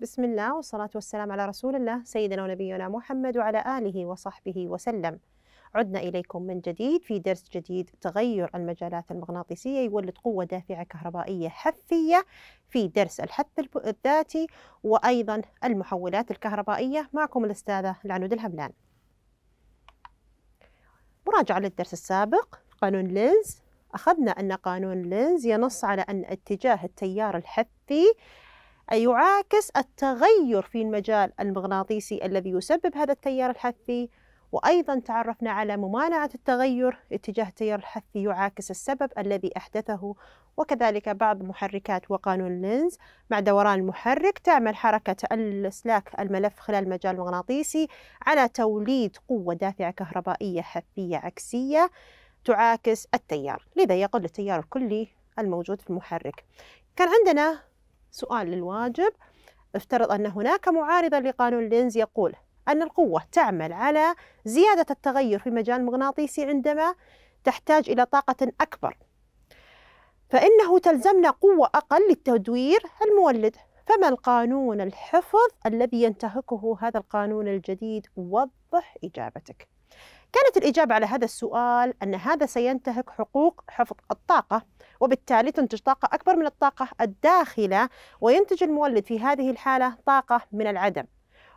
بسم الله والصلاة والسلام على رسول الله سيدنا ونبينا محمد وعلى آله وصحبه وسلم عدنا إليكم من جديد في درس جديد تغير المجالات المغناطيسية يولد قوة دافعة كهربائية حثية في درس الحث الذاتي وأيضا المحولات الكهربائية معكم الأستاذة العنود الهملان مراجعة للدرس السابق قانون لينز أخذنا أن قانون لينز ينص على أن اتجاه التيار الحثي أي يعاكس التغير في المجال المغناطيسي الذي يسبب هذا التيار الحثي وأيضا تعرفنا على ممانعة التغير اتجاه التيار الحثي يعاكس السبب الذي أحدثه وكذلك بعض محركات وقانون لينز مع دوران المحرك تعمل حركة الإسلاك الملف خلال المجال المغناطيسي على توليد قوة دافعة كهربائية حثية عكسية تعاكس التيار لذا يقل التيار الكلي الموجود في المحرك كان عندنا سؤال للواجب افترض أن هناك معارضة لقانون لينز يقول أن القوة تعمل على زيادة التغير في مجال مغناطيسي عندما تحتاج إلى طاقة أكبر فإنه تلزمنا قوة أقل للتدوير المولد فما القانون الحفظ الذي ينتهكه هذا القانون الجديد وضح إجابتك كانت الإجابة على هذا السؤال أن هذا سينتهك حقوق حفظ الطاقة وبالتالي تنتج طاقة أكبر من الطاقة الداخلة وينتج المولد في هذه الحالة طاقة من العدم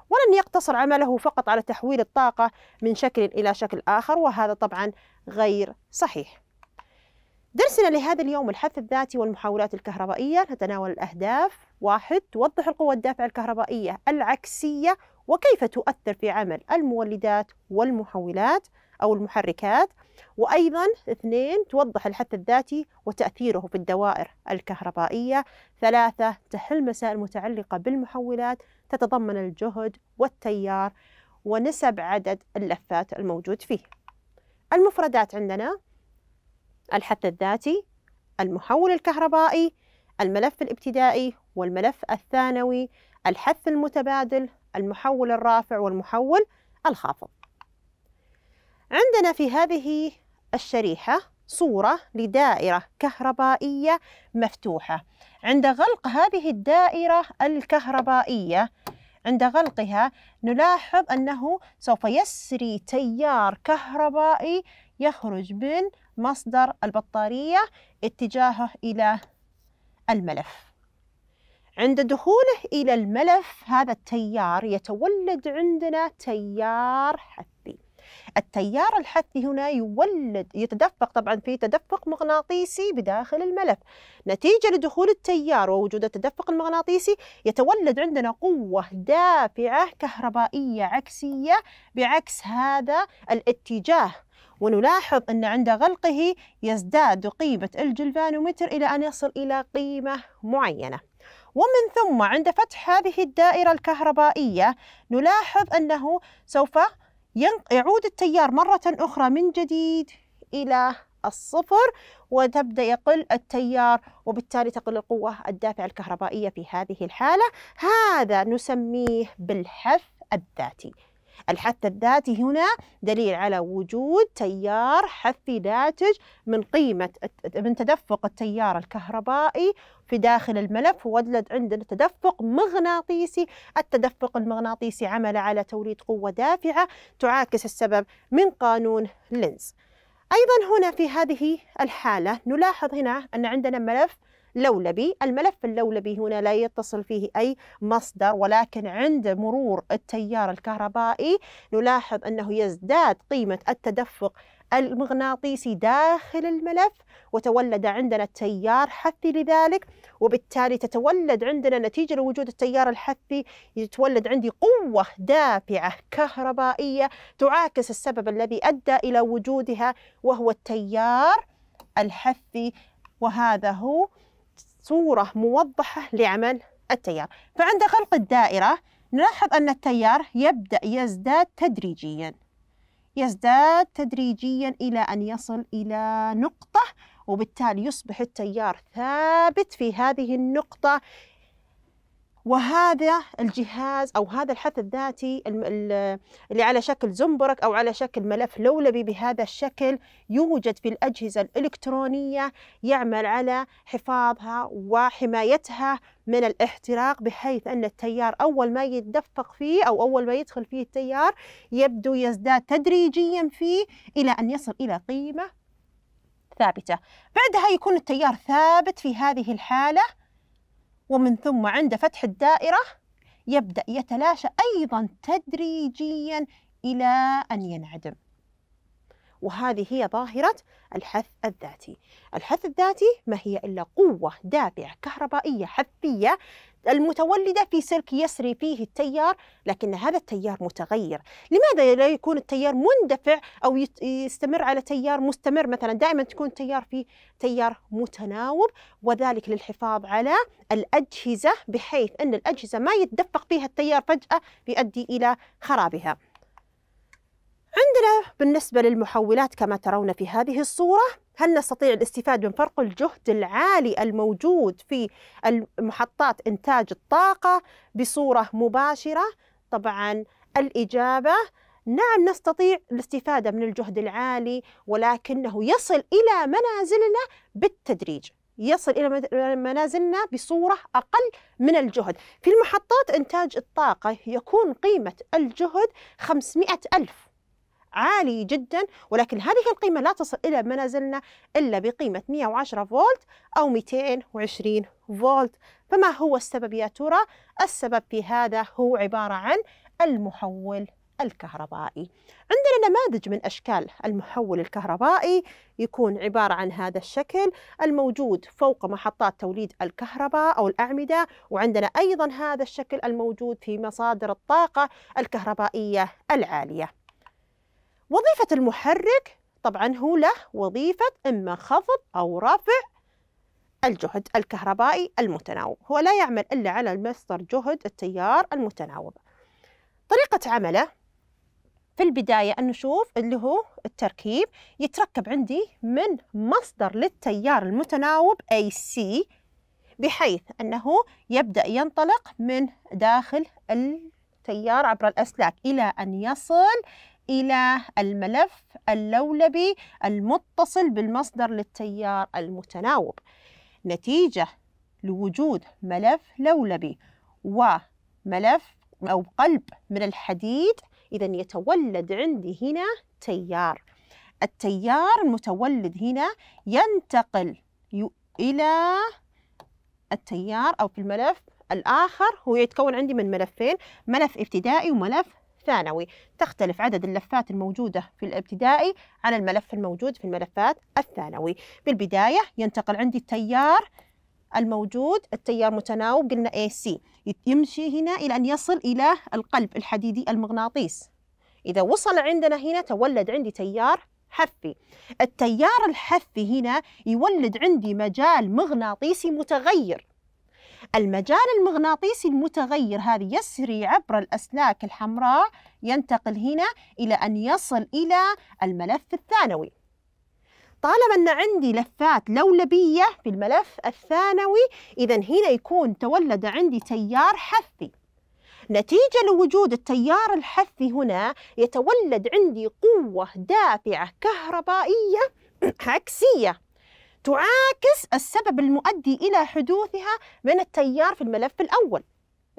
ولن يقتصر عمله فقط على تحويل الطاقة من شكل إلى شكل آخر وهذا طبعا غير صحيح درسنا لهذا اليوم الحث الذاتي والمحاولات الكهربائية نتناول الأهداف واحد توضح القوة الدافعة الكهربائية العكسية وكيف تؤثر في عمل المولدات والمحولات أو المحركات وأيضا اثنين توضح الحث الذاتي وتأثيره في الدوائر الكهربائية ثلاثة تحل مسائل متعلقة بالمحولات تتضمن الجهد والتيار ونسب عدد اللفات الموجود فيه المفردات عندنا الحث الذاتي المحول الكهربائي الملف الابتدائي والملف الثانوي الحث المتبادل المحول الرافع والمحول الخافض عندنا في هذه الشريحة صورة لدائرة كهربائية مفتوحة عند غلق هذه الدائرة الكهربائية عند غلقها نلاحظ أنه سوف يسري تيار كهربائي يخرج من مصدر البطارية اتجاهه إلى الملف عند دخوله إلى الملف هذا التيار يتولد عندنا تيار حث التيار الحثي هنا يولد يتدفق طبعا في تدفق مغناطيسي بداخل الملف نتيجة لدخول التيار ووجود التدفق المغناطيسي يتولد عندنا قوة دافعة كهربائية عكسية بعكس هذا الاتجاه ونلاحظ أن عند غلقه يزداد قيمة الجلفانومتر إلى أن يصل إلى قيمة معينة ومن ثم عند فتح هذه الدائرة الكهربائية نلاحظ أنه سوف يعود التيار مرة أخرى من جديد إلى الصفر وتبدأ يقل التيار وبالتالي تقل القوة الدافعة الكهربائية في هذه الحالة هذا نسميه بالحث الذاتي الحث الذاتي هنا دليل على وجود تيار حثي ناتج من قيمة من تدفق التيار الكهربائي في داخل الملف وولد عندنا تدفق مغناطيسي التدفق المغناطيسي عمل على توليد قوة دافعة تعاكس السبب من قانون لينز أيضا هنا في هذه الحالة نلاحظ هنا أن عندنا ملف لولبي الملف اللولبي هنا لا يتصل فيه أي مصدر ولكن عند مرور التيار الكهربائي نلاحظ أنه يزداد قيمة التدفق المغناطيسي داخل الملف وتولد عندنا التيار حثي لذلك وبالتالي تتولد عندنا نتيجة لوجود التيار الحثي يتولد عندي قوة دافعة كهربائية تعاكس السبب الذي أدى إلى وجودها وهو التيار الحثي وهذا هو صورة موضحة لعمل التيار فعند خلق الدائرة نلاحظ أن التيار يبدأ يزداد تدريجياً يزداد تدريجياً إلى أن يصل إلى نقطة وبالتالي يصبح التيار ثابت في هذه النقطة وهذا الجهاز أو هذا الحث الذاتي اللي على شكل زنبرك أو على شكل ملف لولبي بهذا الشكل يوجد في الأجهزة الإلكترونية يعمل على حفاظها وحمايتها من الاحتراق بحيث أن التيار أول ما يتدفق فيه أو أول ما يدخل فيه التيار يبدو يزداد تدريجيا فيه إلى أن يصل إلى قيمة ثابتة بعدها يكون التيار ثابت في هذه الحالة ومن ثم عند فتح الدائرة يبدأ يتلاشى أيضا تدريجيا إلى أن ينعدم وهذه هي ظاهرة الحث الذاتي الحث الذاتي ما هي إلا قوة دافعة كهربائية حثية المتولدة في سلك يسري فيه التيار لكن هذا التيار متغير لماذا لا يكون التيار مندفع أو يستمر على تيار مستمر مثلا دائما تكون التيار فيه تيار متناوب وذلك للحفاظ على الأجهزة بحيث أن الأجهزة ما يتدفق فيها التيار فجأة يؤدي إلى خرابها بالنسبة للمحولات كما ترون في هذه الصورة هل نستطيع الاستفادة من فرق الجهد العالي الموجود في محطات إنتاج الطاقة بصورة مباشرة؟ طبعا الإجابة نعم نستطيع الاستفادة من الجهد العالي ولكنه يصل إلى منازلنا بالتدريج يصل إلى منازلنا بصورة أقل من الجهد في المحطات إنتاج الطاقة يكون قيمة الجهد 500 ألف عالي جدا ولكن هذه القيمة لا تصل إلى منازلنا إلا بقيمة 110 فولت أو 220 فولت فما هو السبب يا ترى؟ السبب في هذا هو عبارة عن المحول الكهربائي عندنا نماذج من أشكال المحول الكهربائي يكون عبارة عن هذا الشكل الموجود فوق محطات توليد الكهرباء أو الأعمدة وعندنا أيضا هذا الشكل الموجود في مصادر الطاقة الكهربائية العالية وظيفة المحرك طبعا هو له وظيفة إما خفض أو رفع الجهد الكهربائي المتناوب هو لا يعمل إلا على المصدر جهد التيار المتناوب طريقة عمله في البداية نشوف اللي هو التركيب يتركب عندي من مصدر للتيار المتناوب AC بحيث أنه يبدأ ينطلق من داخل التيار عبر الأسلاك إلى أن يصل إلى الملف اللولبي المتصل بالمصدر للتيار المتناوب نتيجة لوجود ملف لولبي وملف أو قلب من الحديد إذا يتولد عندي هنا تيار التيار المتولد هنا ينتقل إلى التيار أو في الملف الآخر هو يتكون عندي من ملفين ملف ابتدائي وملف الثانوي تختلف عدد اللفات الموجودة في الابتدائي عن الملف الموجود في الملفات الثانوي بالبداية ينتقل عندي التيار الموجود التيار متناوب قلنا AC يمشي هنا إلى أن يصل إلى القلب الحديدي المغناطيس إذا وصل عندنا هنا تولد عندي تيار حثي التيار الحثي هنا يولد عندي مجال مغناطيسي متغير المجال المغناطيسي المتغير هذا يسري عبر الأسلاك الحمراء ينتقل هنا إلى أن يصل إلى الملف الثانوي طالما أن عندي لفات لولبية في الملف الثانوي إذا هنا يكون تولد عندي تيار حثي نتيجة لوجود التيار الحثي هنا يتولد عندي قوة دافعة كهربائية عكسية تعاكس السبب المؤدي إلى حدوثها من التيار في الملف الأول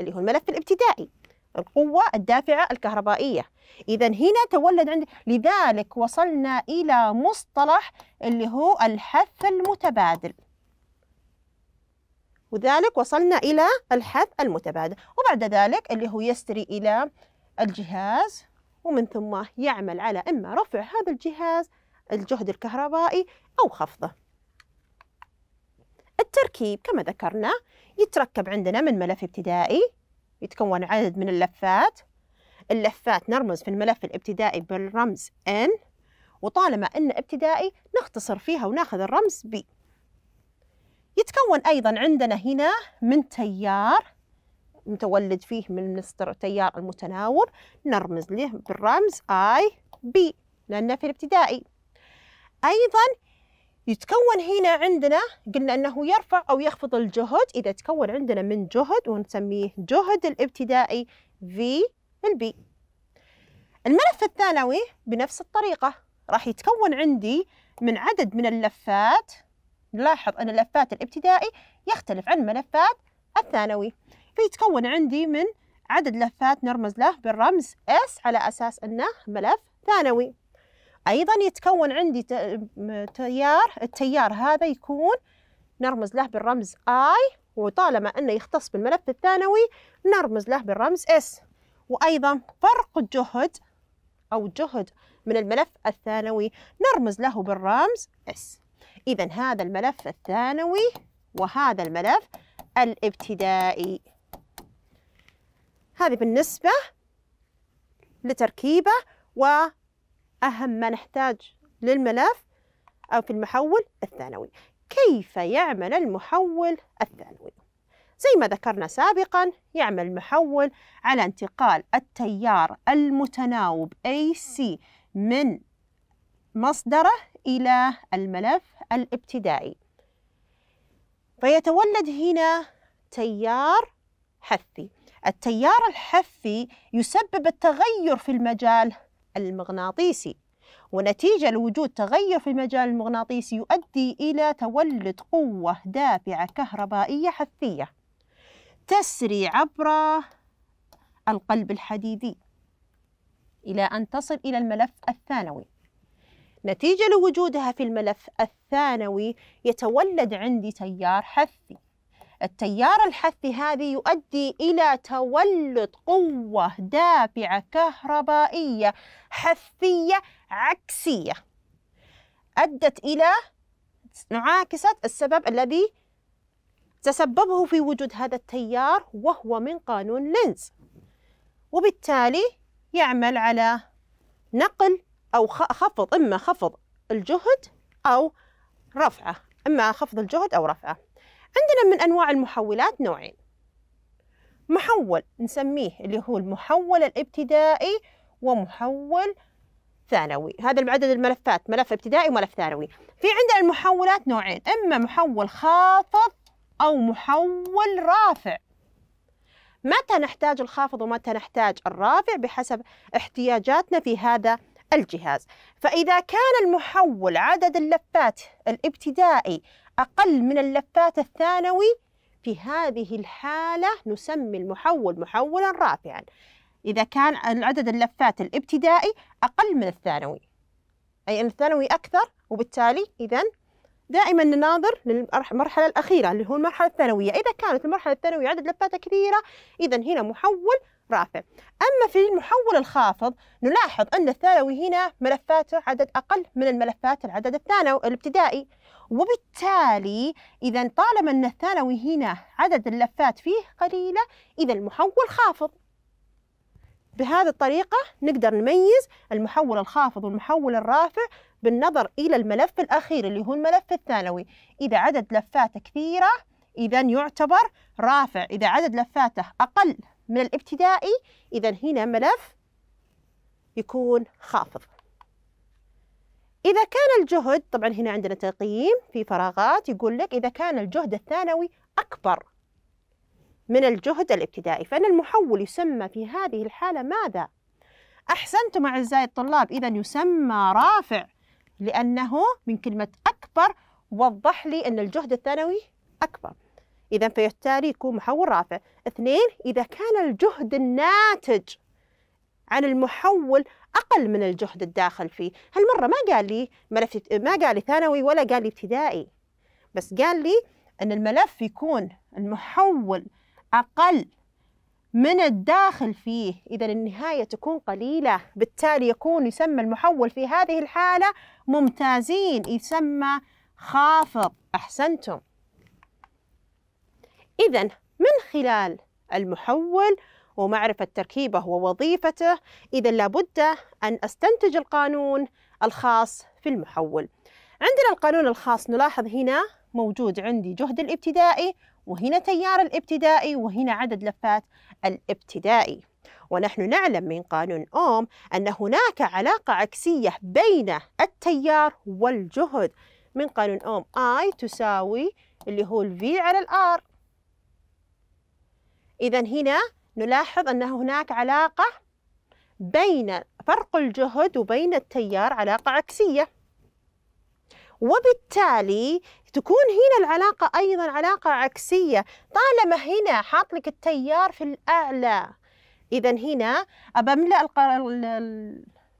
اللي هو الملف الابتدائي القوة الدافعة الكهربائية إذا هنا تولد عندي لذلك وصلنا إلى مصطلح اللي هو الحث المتبادل وذلك وصلنا إلى الحث المتبادل وبعد ذلك اللي هو يستري إلى الجهاز ومن ثم يعمل على إما رفع هذا الجهاز الجهد الكهربائي أو خفضه التركيب كما ذكرنا يتركب عندنا من ملف ابتدائي يتكون عدد من اللفات اللفات نرمز في الملف الابتدائي بالرمز N وطالما أن ابتدائي نختصر فيها وناخذ الرمز B يتكون أيضا عندنا هنا من تيار متولد فيه من مستر تيار المتناور نرمز له بالرمز I B لأنه في الابتدائي أيضا يتكون هنا عندنا قلنا أنه يرفع أو يخفض الجهد إذا تكون عندنا من جهد ونسميه جهد الابتدائي في البي الملف الثانوي بنفس الطريقة راح يتكون عندي من عدد من اللفات نلاحظ أن اللفات الابتدائي يختلف عن ملفات الثانوي فيتكون عندي من عدد لفات نرمز له بالرمز S على أساس أنه ملف ثانوي أيضا يتكون عندي تيار التيار هذا يكون نرمز له بالرمز I وطالما أنه يختص بالملف الثانوي نرمز له بالرمز S وأيضا فرق الجهد أو الجهد من الملف الثانوي نرمز له بالرمز S إذا هذا الملف الثانوي وهذا الملف الابتدائي هذه بالنسبة لتركيبه و أهم ما نحتاج للملف أو في المحول الثانوي كيف يعمل المحول الثانوي زي ما ذكرنا سابقا يعمل المحول على انتقال التيار المتناوب AC من مصدره إلى الملف الابتدائي فيتولد هنا تيار حثي التيار الحثي يسبب التغير في المجال المغناطيسي ونتيجة لوجود تغير في المجال المغناطيسي يؤدي إلى تولد قوة دافعة كهربائية حثية تسري عبر القلب الحديدي إلى أن تصل إلى الملف الثانوي نتيجة لوجودها في الملف الثانوي يتولد عندي تيار حثي التيار الحثي هذه يؤدي إلى تولد قوة دافعة كهربائية حثية عكسية أدت إلى معاكسة السبب الذي تسببه في وجود هذا التيار وهو من قانون لينز وبالتالي يعمل على نقل أو خفض إما خفض الجهد أو رفعه إما خفض الجهد أو رفعه عندنا من أنواع المحولات نوعين محول نسميه اللي هو المحول الابتدائي ومحول ثانوي هذا بعدد الملفات ملف ابتدائي وملف ثانوي في عندنا المحولات نوعين إما محول خافض أو محول رافع متى نحتاج الخافض ومتى نحتاج الرافع بحسب احتياجاتنا في هذا الجهاز فإذا كان المحول عدد اللفات الابتدائي أقل من اللفات الثانوي في هذه الحالة نسمي المحول محولا رافعا إذا كان عدد اللفات الابتدائي أقل من الثانوي أي أن الثانوي أكثر وبالتالي إذا دائما نناظر للمرحلة الأخيرة اللي هو المرحلة الثانوية إذا كانت المرحلة الثانوية عدد لفاتها كثيرة إذا هنا محول رافع أما في المحول الخافض نلاحظ أن الثانوي هنا ملفاته عدد أقل من الملفات العدد الثانوي الابتدائي وبالتالي إذا طالما أن الثانوي هنا عدد اللفات فيه قليلة إذا المحول خافض بهذه الطريقة نقدر نميز المحول الخافض والمحول الرافع بالنظر إلى الملف الأخير اللي هو الملف الثانوي إذا عدد لفاته كثيرة إذا يعتبر رافع إذا عدد لفاته أقل من الابتدائي إذا هنا ملف يكون خافض إذا كان الجهد طبعا هنا عندنا تقييم في فراغات يقول لك إذا كان الجهد الثانوي أكبر من الجهد الابتدائي فإن المحول يسمى في هذه الحالة ماذا؟ أحسنتم أعزائي الطلاب إذا يسمى رافع لأنه من كلمة أكبر وضح لي أن الجهد الثانوي أكبر إذا فبالتالي يكون محول رافع اثنين إذا كان الجهد الناتج عن المحول أقل من الجهد الداخل فيه هالمرة ما قال لي ملف ما قال لي ثانوي ولا قال لي ابتدائي بس قال لي أن الملف يكون المحول أقل من الداخل فيه إذا النهاية تكون قليلة بالتالي يكون يسمى المحول في هذه الحالة ممتازين يسمى خافض أحسنتم إذا من خلال المحول ومعرفة تركيبه ووظيفته إذا لابد أن أستنتج القانون الخاص في المحول عندنا القانون الخاص نلاحظ هنا موجود عندي جهد الابتدائي وهنا تيار الابتدائي وهنا عدد لفات الابتدائي ونحن نعلم من قانون أوم أن هناك علاقة عكسية بين التيار والجهد من قانون أوم I تساوي اللي هو V على ال R إذا هنا نلاحظ أن هناك علاقة بين فرق الجهد وبين التيار علاقة عكسية وبالتالي تكون هنا العلاقة أيضا علاقة عكسية طالما هنا حاط لك التيار في الأعلى إذا هنا أبملأ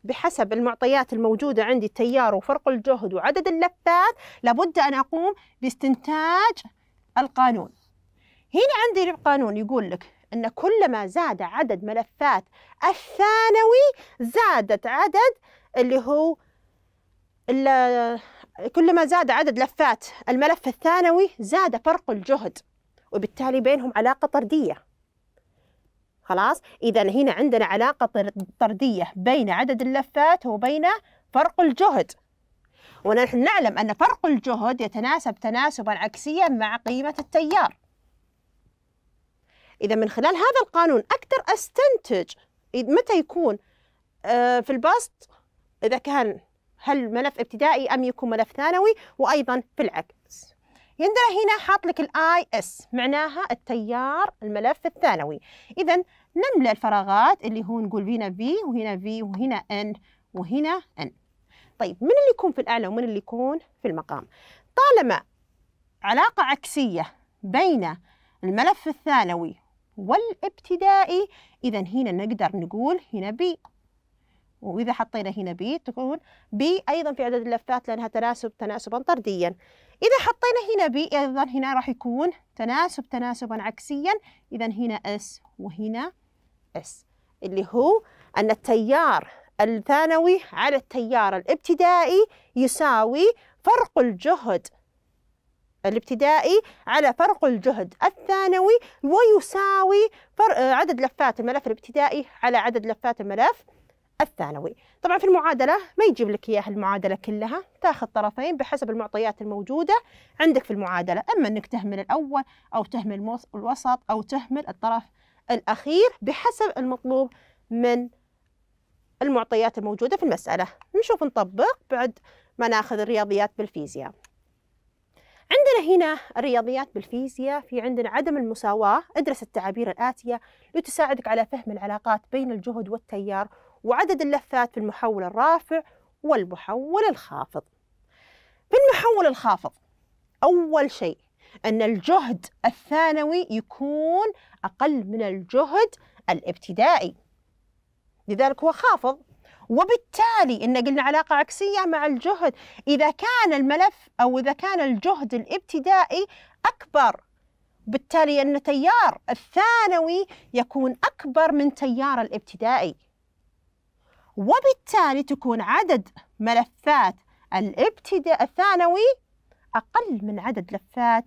بحسب المعطيات الموجودة عندي التيار وفرق الجهد وعدد اللفات لابد أن أقوم باستنتاج القانون هنا عندي قانون يقول لك أن كلما زاد عدد ملفات الثانوي زادت عدد اللي هو كلما زاد عدد لفات الملف الثانوي زاد فرق الجهد وبالتالي بينهم علاقة طردية خلاص إذا هنا عندنا علاقة طردية بين عدد اللفات وبين فرق الجهد ونحن نعلم أن فرق الجهد يتناسب تناسبا عكسيا مع قيمة التيار إذا من خلال هذا القانون أقدر أستنتج متى يكون آه، في البسط إذا كان هل ملف ابتدائي أم يكون ملف ثانوي وأيضا في العكس يندرى هنا حاط لك الاي اس معناها التيار الملف الثانوي اذا نملا الفراغات اللي هو نقول هنا في وهنا في وهنا ان وهنا ان طيب من اللي يكون في الاعلى ومن اللي يكون في المقام طالما علاقه عكسيه بين الملف الثانوي والابتدائي إذا هنا نقدر نقول هنا بي وإذا حطينا هنا بي تكون بي أيضا في عدد اللفات لأنها تناسب تناسبا طرديا إذا حطينا هنا بي أيضا هنا راح يكون تناسب تناسبا عكسيا إذا هنا اس وهنا اس اللي هو أن التيار الثانوي على التيار الابتدائي يساوي فرق الجهد الابتدائي على فرق الجهد الثانوي ويساوي فرق عدد لفات الملف الابتدائي على عدد لفات الملف الثانوي طبعا في المعادلة ما يجيب لك إياها المعادلة كلها تاخذ طرفين بحسب المعطيات الموجودة عندك في المعادلة إما أنك تهمل الأول أو تهمل الوسط أو تهمل الطرف الأخير بحسب المطلوب من المعطيات الموجودة في المسألة نشوف نطبق بعد ما ناخذ الرياضيات بالفيزياء عندنا هنا الرياضيات بالفيزياء في عندنا عدم المساواة ادرس التعابير الآتية لتساعدك على فهم العلاقات بين الجهد والتيار وعدد اللفات في المحول الرافع والمحول الخافض في المحول الخافض أول شيء أن الجهد الثانوي يكون أقل من الجهد الابتدائي لذلك هو خافض وبالتالي إن قلنا علاقة عكسية مع الجهد إذا كان الملف أو إذا كان الجهد الابتدائي أكبر بالتالي أن تيار الثانوي يكون أكبر من تيار الابتدائي وبالتالي تكون عدد ملفات الابتداء الثانوي أقل من عدد لفات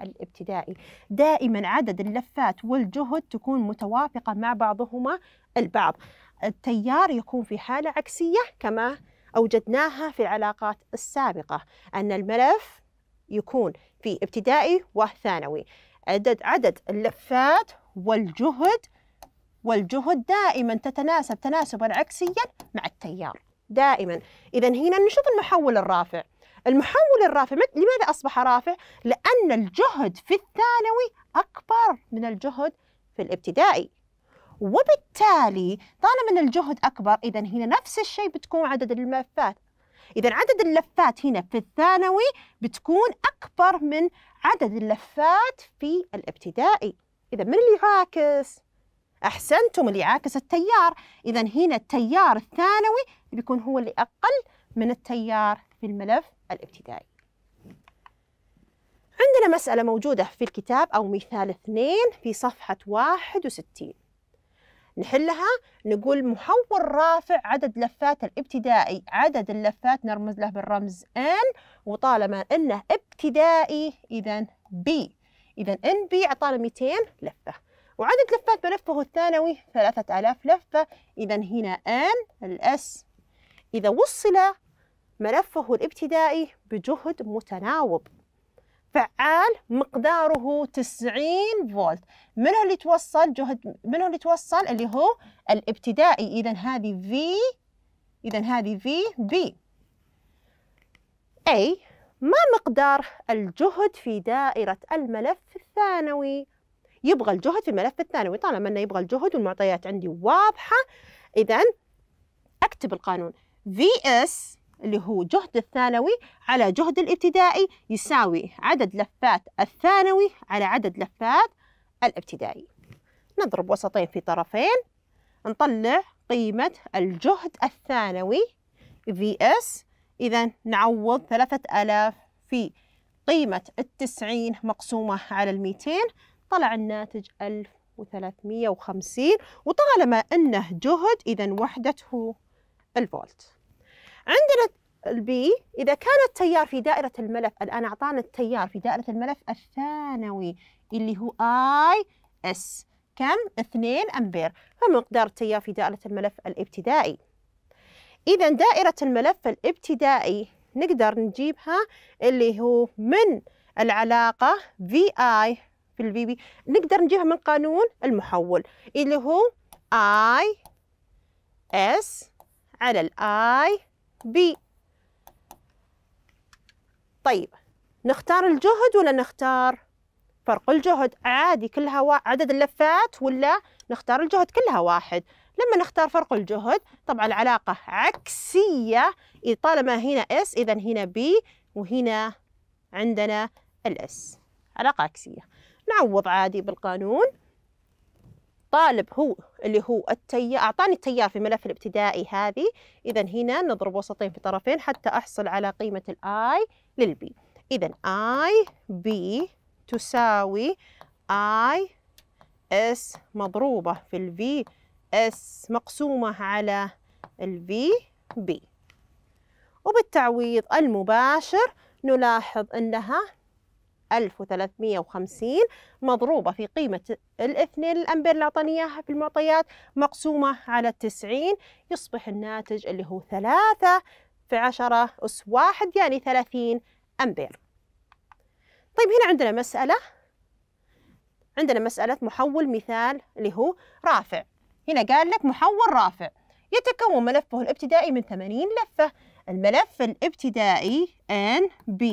الابتدائي دائما عدد اللفات والجهد تكون متوافقة مع بعضهما البعض التيار يكون في حالة عكسية كما أوجدناها في العلاقات السابقة أن الملف يكون في ابتدائي وثانوي عدد عدد اللفات والجهد والجهد دائما تتناسب تناسبا عكسيا مع التيار دائما إذا هنا نشوف المحول الرافع المحول الرافع لماذا أصبح رافع؟ لأن الجهد في الثانوي أكبر من الجهد في الابتدائي وبالتالي طالما ان الجهد اكبر اذا هنا نفس الشيء بتكون عدد الملفات اذا عدد اللفات هنا في الثانوي بتكون اكبر من عدد اللفات في الابتدائي اذا من اللي يعاكس احسنتم اللي يعاكس التيار اذا هنا التيار الثانوي بيكون هو اللي اقل من التيار في الملف الابتدائي عندنا مسألة موجودة في الكتاب أو مثال اثنين في صفحة 61 نحلها نقول محور رافع عدد لفات الابتدائي عدد اللفات نرمز له بالرمز n وطالما انه ابتدائي اذا b اذا n b 200 لفه وعدد لفات ملفه الثانوي 3000 لفه اذا هنا n الاس اذا وصل ملفه الابتدائي بجهد متناوب فعال مقداره 90 فولت منه اللي توصل جهد منه اللي توصل اللي هو الابتدائي اذا هذه في اذا هذه في بي اي ما مقدار الجهد في دائرة الملف الثانوي يبغى الجهد في الملف الثانوي طالما انه يبغى الجهد والمعطيات عندي واضحة اذا اكتب القانون في اس اللي هو جهد الثانوي على جهد الابتدائي يساوي عدد لفات الثانوي على عدد لفات الابتدائي نضرب وسطين في طرفين نطلع قيمة الجهد الثانوي VS إذا نعوض ثلاثة ألاف في قيمة التسعين مقسومة على الميتين طلع الناتج ألف وثلاثمية وخمسين وطالما أنه جهد إذا وحدته الفولت عندنا البي إذا كان التيار في دائرة الملف الآن أعطانا التيار في دائرة الملف الثانوي اللي هو آي اس كم؟ 2 أمبير فمقدار التيار في دائرة الملف الابتدائي إذا دائرة الملف الابتدائي نقدر نجيبها اللي هو من العلاقة في آي في الفي بي نقدر نجيبها من قانون المحول اللي هو آي اس على الآي ب طيب نختار الجهد ولا نختار فرق الجهد عادي كلها و... عدد اللفات ولا نختار الجهد كلها واحد لما نختار فرق الجهد طبعا العلاقة عكسية طالما هنا S إذا هنا B وهنا عندنا الإس علاقة عكسية نعوض عادي بالقانون الطالب هو اللي هو التيار أعطاني التيار في ملف الابتدائي هذه إذا هنا نضرب وسطين في طرفين حتى أحصل على قيمة الآي للبي إذا آي بي تساوي آي اس مضروبة في الفي اس مقسومة على الفي بي وبالتعويض المباشر نلاحظ أنها 1350 مضروبة في قيمة الاثنين الأمبير اللي أعطاني إياها في المعطيات مقسومة على 90 يصبح الناتج اللي هو 3 في 10 أس 1 يعني 30 أمبير طيب هنا عندنا مسألة عندنا مسألة محول مثال اللي هو رافع هنا قال لك محول رافع يتكون ملفه الابتدائي من 80 لفة الملف الابتدائي B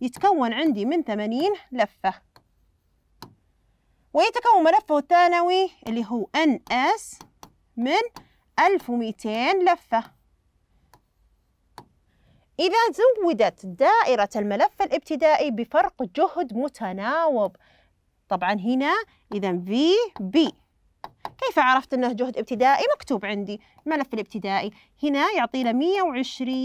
يتكون عندي من ثمانين لفة ويتكون ملفه الثانوي اللي هو S من 1200 لفة إذا زودت دائرة الملف الابتدائي بفرق جهد متناوب طبعا هنا إذا V B كيف عرفت أنه جهد ابتدائي مكتوب عندي الملف الابتدائي هنا يعطينا 120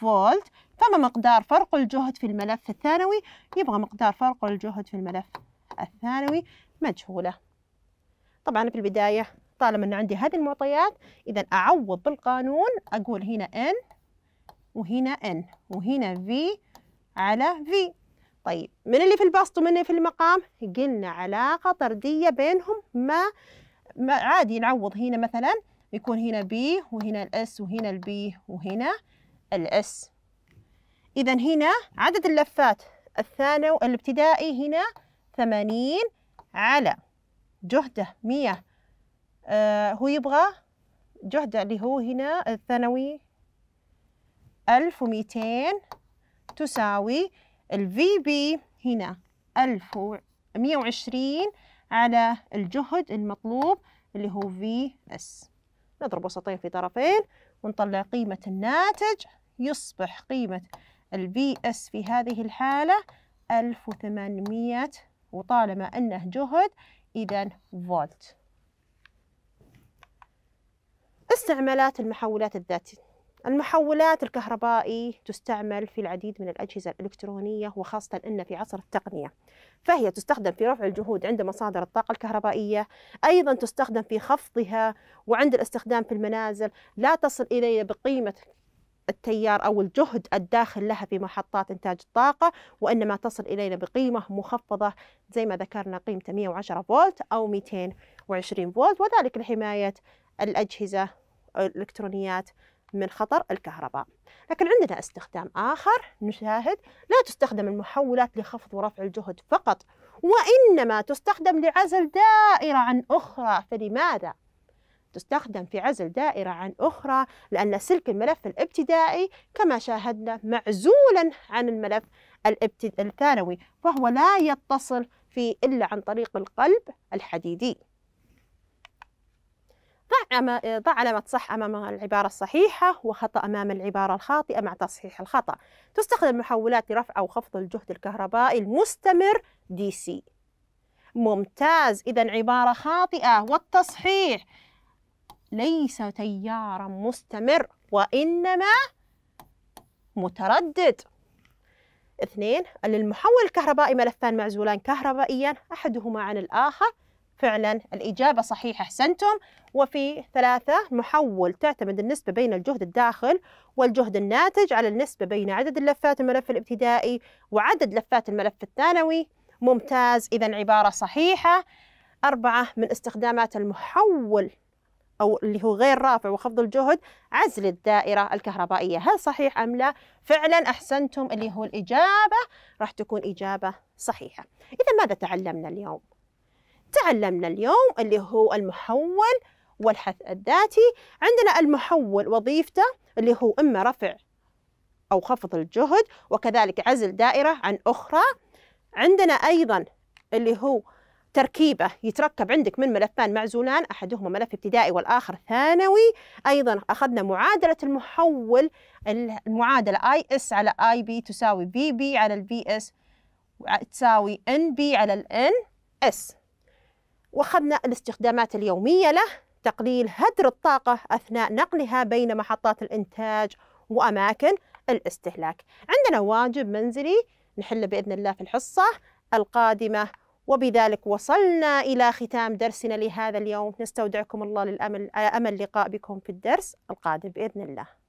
فولت فما مقدار فرق الجهد في الملف الثانوي يبغى مقدار فرق الجهد في الملف الثانوي مجهولة طبعا في البداية طالما أنه عندي هذه المعطيات إذا أعوض بالقانون أقول هنا N وهنا N وهنا V على V طيب من اللي في البسط ومن اللي في المقام قلنا علاقة طردية بينهم ما عادي نعوض هنا مثلا يكون هنا ب وهنا الاس وهنا البي وهنا الاس اذا هنا عدد اللفات الثانوي الابتدائي هنا ثمانين على جهده مية آه هو يبغى جهده اللي هو هنا الثانوي ألف وميتين تساوي الفي بي هنا ألف ومية وعشرين على الجهد المطلوب اللي هو في اس نضرب وسطين في طرفين ونطلع قيمة الناتج يصبح قيمة الفي اس في هذه الحالة 1800 وطالما أنه جهد إذا فولت استعمالات المحولات الذاتية المحولات الكهربائي تستعمل في العديد من الأجهزة الإلكترونية وخاصة أن في عصر التقنية فهي تستخدم في رفع الجهود عند مصادر الطاقة الكهربائية أيضا تستخدم في خفضها وعند الاستخدام في المنازل لا تصل إلينا بقيمة التيار أو الجهد الداخل لها في محطات إنتاج الطاقة وإنما تصل إلينا بقيمة مخفضة زي ما ذكرنا قيمة 110 فولت أو 220 فولت وذلك لحماية الأجهزة الإلكترونيات من خطر الكهرباء لكن عندنا استخدام آخر نشاهد لا تستخدم المحولات لخفض ورفع الجهد فقط وإنما تستخدم لعزل دائرة عن أخرى فلماذا؟ تستخدم في عزل دائرة عن أخرى لأن سلك الملف الابتدائي كما شاهدنا معزولا عن الملف الثانوي فهو لا يتصل في إلا عن طريق القلب الحديدي ضع, ضع علامة صح أمام العبارة الصحيحة وخطأ أمام العبارة الخاطئة مع تصحيح الخطأ تستخدم المحولات لرفع أو خفض الجهد الكهربائي المستمر دي سي ممتاز إذا عبارة خاطئة والتصحيح ليس تيارا مستمر وإنما متردد اثنين للمحول الكهربائي ملفان معزولان كهربائيا أحدهما عن الآخر فعلا الإجابة صحيحة أحسنتم وفي ثلاثة محول تعتمد النسبة بين الجهد الداخل والجهد الناتج على النسبة بين عدد لفات الملف الابتدائي وعدد لفات الملف الثانوي ممتاز إذا عبارة صحيحة أربعة من استخدامات المحول أو اللي هو غير رافع وخفض الجهد عزل الدائرة الكهربائية هل صحيح أم لا؟ فعلا أحسنتم اللي هو الإجابة راح تكون إجابة صحيحة إذا ماذا تعلمنا اليوم؟ تعلمنا اليوم اللي هو المحول والحث الذاتي عندنا المحول وظيفته اللي هو إما رفع أو خفض الجهد وكذلك عزل دائرة عن أخرى عندنا أيضا اللي هو تركيبه يتركب عندك من ملفان معزولان احدهما ملف ابتدائي والاخر ثانوي ايضا اخذنا معادله المحول المعادله اي اس على اي بي تساوي بي بي على البي اس تساوي ان بي على الان اس وخدنا الاستخدامات اليومية له تقليل هدر الطاقة أثناء نقلها بين محطات الإنتاج وأماكن الاستهلاك عندنا واجب منزلي نحله بإذن الله في الحصة القادمة وبذلك وصلنا إلى ختام درسنا لهذا اليوم نستودعكم الله للأمل أمل لقاء بكم في الدرس القادم بإذن الله